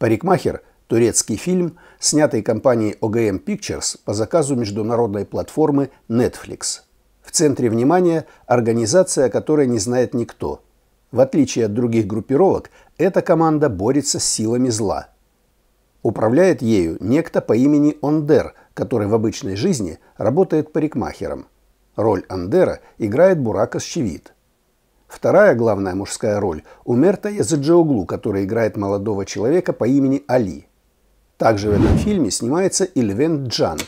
«Парикмахер» – турецкий фильм, снятый компанией OGM Pictures по заказу международной платформы Netflix. В центре внимания – организация, о которой не знает никто. В отличие от других группировок, эта команда борется с силами зла. Управляет ею некто по имени Ондер, который в обычной жизни работает парикмахером. Роль Андера играет Бурак Ощевид – Вторая главная мужская роль – у Мерта Язаджиоглу, который играет молодого человека по имени Али. Также в этом фильме снимается Ильвен Джан.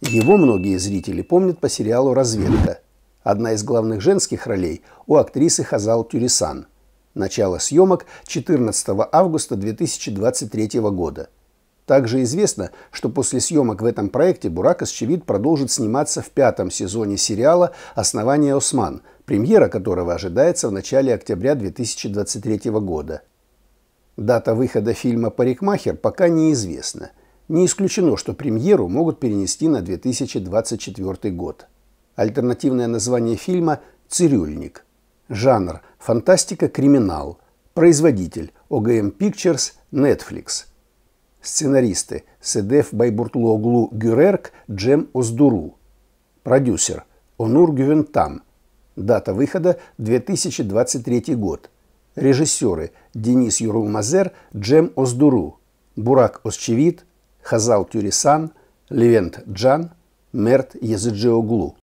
Его многие зрители помнят по сериалу «Разведка». Одна из главных женских ролей у актрисы Хазал Тюрисан. Начало съемок 14 августа 2023 года. Также известно, что после съемок в этом проекте Бурак Исчевид продолжит сниматься в пятом сезоне сериала «Основание Осман», премьера которого ожидается в начале октября 2023 года. Дата выхода фильма «Парикмахер» пока неизвестна. Не исключено, что премьеру могут перенести на 2024 год. Альтернативное название фильма «Цирюльник». Жанр – фантастика-криминал. Производитель – OGM Pictures, Netflix. Сценаристы – Седеф Байбуртлуоглу Гюрерк, Джем Оздуру. Продюсер – Онур Гювентам – Дата выхода – 2023 год. Режиссеры – Денис Юрулмазер, Джем Оздуру, Бурак Осчевит, Хазал Тюрисан, Левент Джан, Мерт Языджиоглу.